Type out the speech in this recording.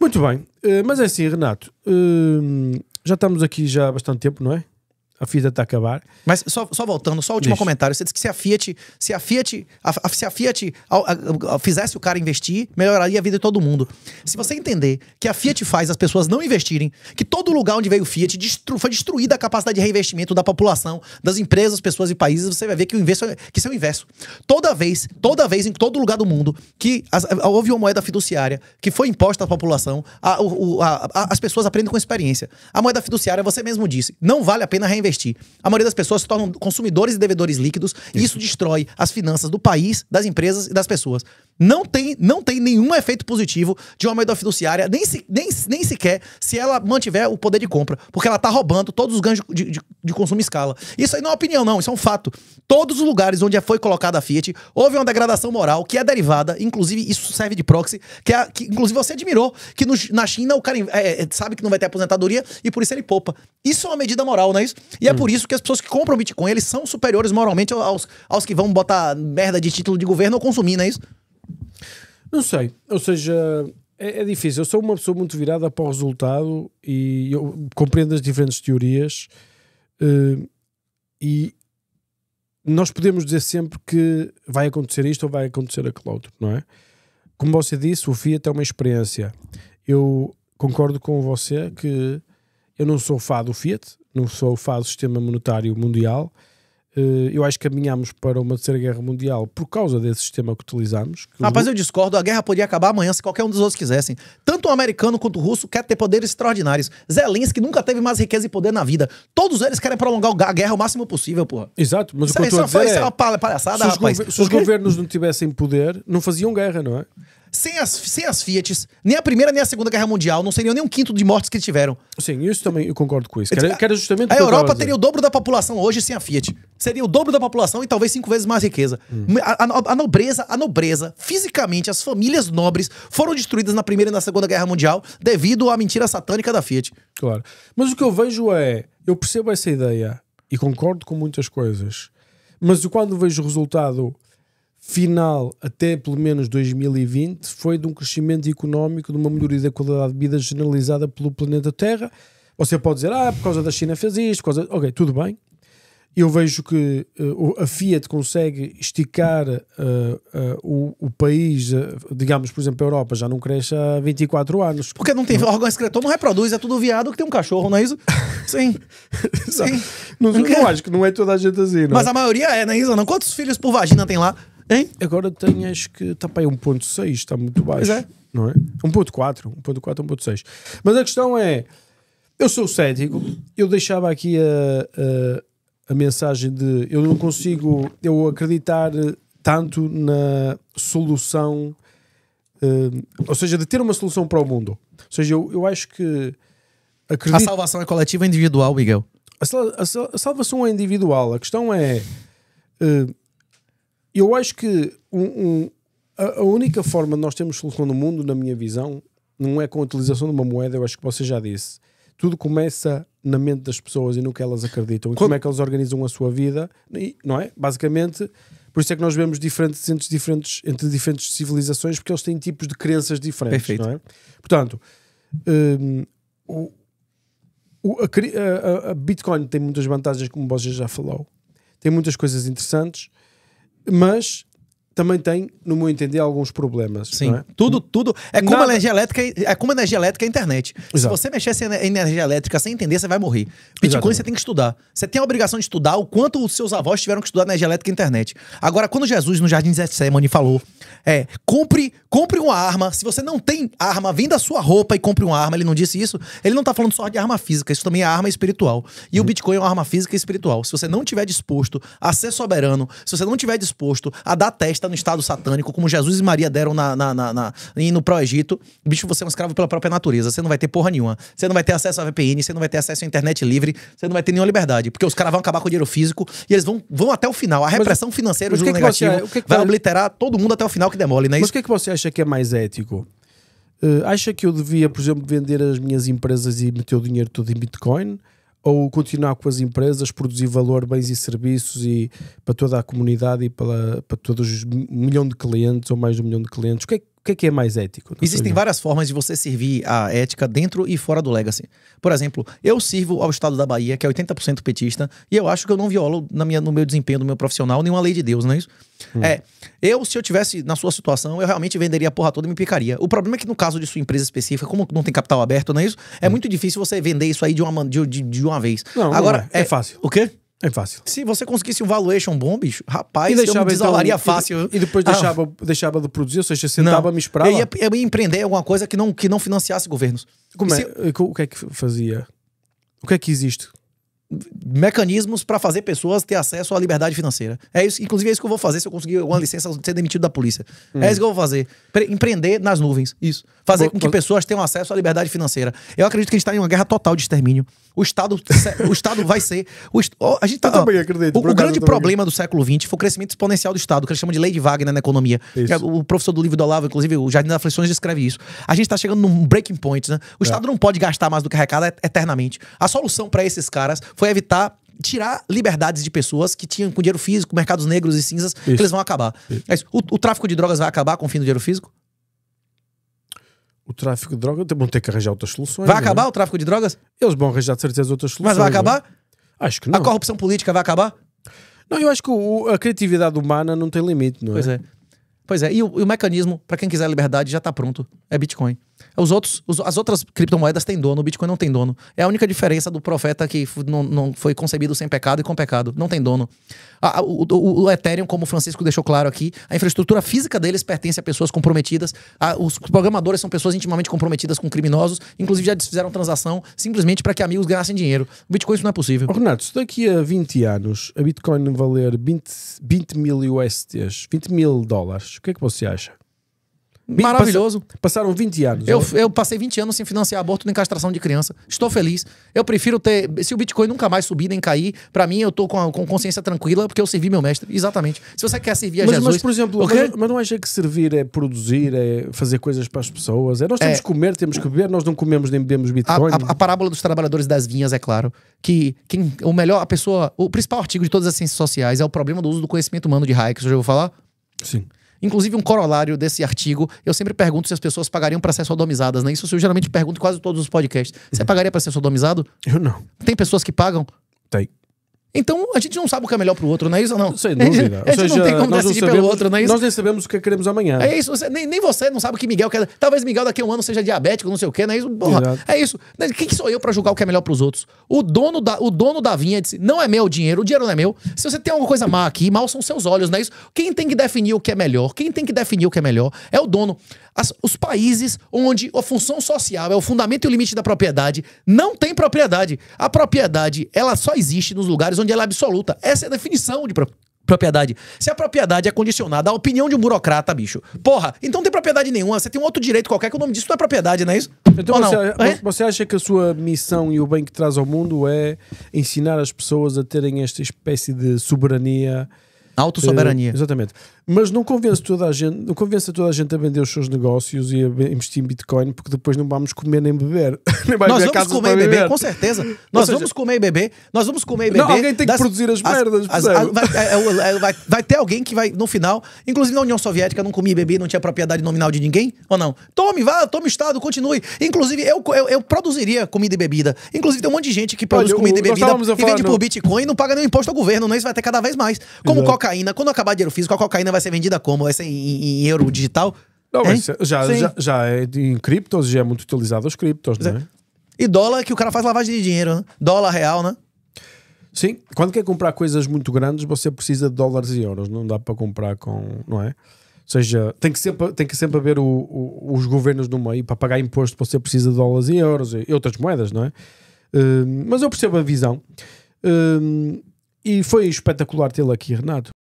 Muito bem, eh, mas é assim, Renato, eh, já estamos aqui já há bastante tempo, não é? a Fiat está a acabar. Mas só, só voltando, só o último Deixa. comentário. Você disse que se a Fiat, se a Fiat, a, a, se a Fiat a, fizesse o cara investir, melhoraria a vida de todo mundo. Se você entender que a Fiat faz as pessoas não investirem, que todo lugar onde veio o Fiat destru, foi destruída a capacidade de reinvestimento da população, das empresas, pessoas e países, você vai ver que o inverso é, que isso é o inverso. Toda vez, toda vez, em todo lugar do mundo, que as, houve uma moeda fiduciária que foi imposta à população, o, as pessoas aprendem com experiência. A moeda fiduciária, você mesmo disse, não vale a pena reinvestir investir. A maioria das pessoas se tornam consumidores e devedores líquidos e isso destrói as finanças do país, das empresas e das pessoas. Não tem, não tem nenhum efeito positivo de uma medida fiduciária, nem, se, nem, nem sequer se ela mantiver o poder de compra, porque ela está roubando todos os ganhos de, de, de consumo escala. Isso aí não é opinião, não, isso é um fato. Todos os lugares onde foi colocada a Fiat, houve uma degradação moral que é derivada, inclusive isso serve de proxy, que, é, que inclusive você admirou que no, na China o cara é, é, sabe que não vai ter aposentadoria e por isso ele poupa. Isso é uma medida moral, não é isso? E hum. é por hum. isso que as pessoas que compram Bitcoin, eles são superiores moralmente aos, aos que vão botar merda de título de governo ou consumir, não é isso? Não sei. Ou seja, é, é, difícil. Eu sou uma pessoa muito virada para o resultado e eu compreendo as diferentes teorias. Uh, e nós podemos dizer sempre que vai acontecer isto ou vai acontecer aquilo outro, não é? Como você disse, o Fiat é uma experiência. Eu concordo com você que eu não sou fã do Fiat, não só o faz o sistema monetário mundial. Eh, eu acho que caminhamos para uma terceira guerra mundial por causa desse sistema que utilizamos. Que Rapaz, eu discordo. A guerra podia acabar amanhã se qualquer um dos outros quisessem. Tanto o americano quanto o russo quer ter poderes extraordinários. Zelensky nunca teve mais riqueza e poder na vida. Todos eles querem prolongar a guerra o máximo possível, porra. Exato, mas isso, o que eu é- isso, é, é, uma palhaçada, se rapaz. se os governos não tivessem poder, não faziam guerra, não é? sem as, sem as Fiat, nem a Primeira nem a Segunda Guerra Mundial, não seriam nem um quinto de mortes que tiveram. Sim, isso também eu concordo com isso. Quero justamente a Europa teria o dobro da população hoje sem a Fiat. Seria o dobro da população e talvez cinco vezes mais riqueza. Hum. A, a, a, nobreza, a nobreza, fisicamente, as famílias nobres foram destruídas na Primeira e na Segunda Guerra Mundial devido à mentira satânica da Fiat. Claro. Mas o que eu vejo é. Eu percebo essa ideia e concordo com muitas coisas. Mas quando vejo o resultado final até pelo menos 2020 foi de um crescimento económico, de uma melhoria da qualidade de vida generalizada pelo planeta Terra. Você pode dizer, ah, por causa da China fez isto, por causa. Ok, tudo bem. Eu vejo que uh, a Fiat consegue esticar uh, uh, o, o, país, digamos, por exemplo, a Europa já não cresce há 24 anos. Porque não tem órgão excretor, não reproduz, é tudo viado que tem um cachorro, não é isso? Sim. Sim. Não, não, acho que não é toda a gente assim, não é? Mas a maioria é, não é isso? Não? Quantos filhos por vagina tem lá? Hein? Agora acho que. Está para aí 1,6, está muito baixo. Mas é. Não é? 1,4, 1,4, 1,6. Mas a questão é. Eu sou cético, eu deixava aqui a, a, a mensagem de eu não consigo eu acreditar tanto na solução, uh, ou seja, de ter uma solução para o mundo. Ou seja, eu, eu acho que acredito... a salvação é coletiva ou individual, Miguel? A, sal, a, sal, a salvação é individual. A questão é uh, eu acho que um, um, a, a, única forma de nós termos solução no mundo, na minha visão, não é com a utilização de uma moeda, eu acho que você já disse. Tudo começa na mente das pessoas e no que elas acreditam, e como é que elas organizam a sua vida, e, não é? Basicamente, por isso é que nós vemos diferentes entre diferentes, entre diferentes civilizações, porque eles têm tipos de crenças diferentes. Perfeito. Não é? Portanto, um, o, a, a Bitcoin tem muitas vantagens, como você já falou, tem muitas coisas interessantes mas também tem, no meu entender, alguns problemas. Sim. É? Tudo, tudo. É como, Nada... energia elétrica, é como energia elétrica a internet. Exato. Se você mexer em energia elétrica sem entender, você vai morrer. Bitcoin Exatamente. você tem que estudar. Você tem a obrigação de estudar o quanto os seus avós tiveram que estudar energia elétrica e internet. Agora, quando Jesus, no Jardim de Getsemane, falou: é, compre, compre uma arma. Se você não tem arma, venda a sua roupa e compre uma arma. Ele não disse isso. Ele não está falando só de arma física, isso também é arma espiritual. E hum. o uhum. Bitcoin é uma arma física e espiritual. Se você não tiver disposto a ser soberano, se você não tiver disposto a dar testa, no estado satânico, como Jesus e Maria deram na, na, na, na indo pro Egito, bicho, você é um escravo pela própria natureza. Você não vai ter porra nenhuma. Você não vai ter acesso à VPN, você não vai ter acesso à internet livre, você não vai ter nenhuma liberdade. Porque os caras vão acabar com o dinheiro físico e eles vão, vão até o final. A repressão mas, financeira, o que negativo, você, o que que vai obliterar todo mundo até o final que demole, né? Mas o que é que você acha que é mais ético? Uh, acha que eu devia, por exemplo, vender as minhas empresas e meter o dinheiro todo em Bitcoin? ou continuar com as empresas, produzir valor, bens e serviços e para toda a comunidade e para, para todos os milhão de clientes ou mais de um milhão de clientes? O que é, que, que é mais ético? Existem várias formas de você servir a ética dentro e fora do Legacy. Por exemplo, eu sirvo ao Estado da Bahia, que é 80% petista, e eu acho que eu não violo na minha, no meu desempenho do meu profissional nenhuma lei de Deus, não é isso? Hum. É, eu, se eu tivesse na sua situação, eu realmente venderia a porra toda e me picaria. O problema é que no caso de sua empresa específica, como não tem capital aberto, não é isso? É hum. muito difícil você vender isso aí de uma, de, de, de uma vez. Não, Agora, não é. é. é fácil. O quê? É fácil. Se você conseguisse um valuation bom, bicho, rapaz, e deixava, eu então, me desalaria então, fácil. E, e depois ah. deixava, ah. deixava de produzir, ou seja, sentava me esperar. Eu ia, eu ia empreender alguma coisa que não, que não financiasse governos. Como é, se, o que é que fazia? O que é que existe? mecanismos para fazer pessoas ter acesso à liberdade financeira. É isso, inclusive é isso que eu vou fazer se eu conseguir uma licença ser demitido da polícia. Hum. É isso que eu vou fazer. Empreender nas nuvens. Isso. Fazer vou, com que vou... pessoas tenham acesso à liberdade financeira. Eu acredito que a gente está em uma guerra total de extermínio. O Estado, o estado vai ser. O, a gente tá, acredito, o, o grande problema do século XX foi o crescimento exponencial do Estado, que eles chamam de lei de Wagner na economia. É, o professor do livro do Olavo, inclusive, o Jardim das Aflições, descreve isso. A gente está chegando num breaking point, né? O é. Estado não pode gastar mais do que arrecada eternamente. A solução para esses caras foi evitar tirar liberdades de pessoas que tinham com dinheiro físico, mercados negros e cinzas, eles vão acabar. É o, o, tráfico de drogas vai acabar com o fim do dinheiro físico? O tráfico de drogas vão ter que arranjar outras soluções. Vai é? acabar o tráfico de drogas? Eles vão arranjar de certeza outras soluções. Mas vai é? acabar? Acho que não. A corrupção política vai acabar? Não, eu acho que o, a criatividade humana não tem limite, não é? Pois é. Pois é, e o, e o mecanismo, para quem quiser liberdade, já está pronto. É Bitcoin. É, os outros, os, as outras criptomoedas têm dono, o Bitcoin não tem dono. É a única diferença do profeta que não, não foi concebido sem pecado e com pecado. Não tem dono. A, o, o, o, Ethereum, como o Francisco deixou claro aqui, a infraestrutura física deles pertence a pessoas comprometidas. A, os programadores são pessoas intimamente comprometidas com criminosos. Inclusive, já fizeram transação simplesmente para que amigos ganhassem dinheiro. O Bitcoin isso não é possível. Renato, se daqui a 20 anos a Bitcoin valer 20, 20 mil USDs, 20 mil dólares, o que é que você acha? Maravilhoso. passaram 20 anos. Eu, né? eu passei 20 anos sem financiar aborto nem castração de criança. Estou feliz. Eu prefiro ter. Se o Bitcoin nunca mais subir nem cair, para mim eu tô com, a, com consciência tranquila porque eu servi meu mestre. Exatamente. Se você quer servir a mas, Jesus. Mas, por exemplo, okay? mas, mas, não acha que servir é produzir, é fazer coisas para as pessoas? É, nós temos é, que comer, temos que beber, nós não comemos nem bebemos Bitcoin. A, a, a parábola dos trabalhadores das vinhas, é claro. Que quem, o melhor, a pessoa. O principal artigo de todas as ciências sociais é o problema do uso do conhecimento humano de Hayek. hoje já vou falar? Sim. Inclusive, um corolário desse artigo, eu sempre pergunto se as pessoas pagariam para ser sodomizadas, né? Isso eu geralmente pergunto quase todos os podcasts. Você uhum. pagaria para ser sodomizado? Eu não. Tem pessoas que pagam? Tem. Então a gente não sabe o que é melhor pro outro, não é isso não? Sem dúvida. A gente, a gente seja, não tem como decidir pelo outro, não é isso? Nós nem sabemos o que queremos amanhã. É isso. Você, nem, nem você não sabe o que Miguel quer. Talvez Miguel daqui a um ano seja diabético, não sei o que, não é isso? Porra, é isso. Né, quem sou eu para julgar o que é melhor pros outros? O dono da, o dono da vinha disse: não é meu o dinheiro, o dinheiro não é meu. Se você tem alguma coisa má aqui, mal são seus olhos, não é isso? Quem tem que definir o que é melhor? Quem tem que definir o que é melhor é o dono. As, os países onde a função social é o fundamento e o limite da propriedade não tem propriedade. A propriedade, ela só existe nos lugares áreas onde ela é absoluta. Essa é a definição de propriedade. Se a propriedade é condicionada à opinião de um burocrata, bicho, porra, então não tem propriedade nenhuma. Você tem um outro direito qualquer que o nome disso não é propriedade, não é isso? Então você, é? você, acha que a sua missão e o bem que traz ao mundo é ensinar as pessoas a terem esta espécie de soberania? Autossoberania. Uh, exatamente mas não convence toda a gente, não convence toda a gente a vender os seus negócios e a investir em Bitcoin, porque depois não vamos comer nem beber. nem nós vamos comer e beber, com certeza. nós seja, vamos comer e beber, nós vamos comer e beber. Não, alguém tem das, que produzir as, as merdas, as, as, vai, é, é, é, vai, vai, ter alguém que vai, no final, inclusive na União Soviética não comia e bebia, não tinha propriedade nominal de ninguém, ou não? Tome, vá, tome Estado, continue. Inclusive, eu, eu, eu produziria comida e bebida. Inclusive, tem um monte de gente que produz Olha, comida e bebida e vende por Bitcoin e não paga nenhum imposto ao governo, não, isso vai ter cada vez mais. Como Exato. cocaína, quando acabar dinheiro físico, a cocaína vai vai ser vendida como? Vai ser em, em euro digital? Não, mas é, já, já, já, é em criptos, já é muito utilizado os criptos, é. né? E dólar que o cara faz lavagem de dinheiro, né? Dólar real, né? Sim, quando quer comprar coisas muito grandes, você precisa de dólares e euros, não dá para comprar com, não é? Ou seja, tem que sempre, tem que sempre haver o, o, os governos no meio para pagar imposto, você precisa de dólares e euros e outras moedas, não é? Uh, mas eu percebo a visão. Uh, e foi espetacular tê-lo aqui, Renato.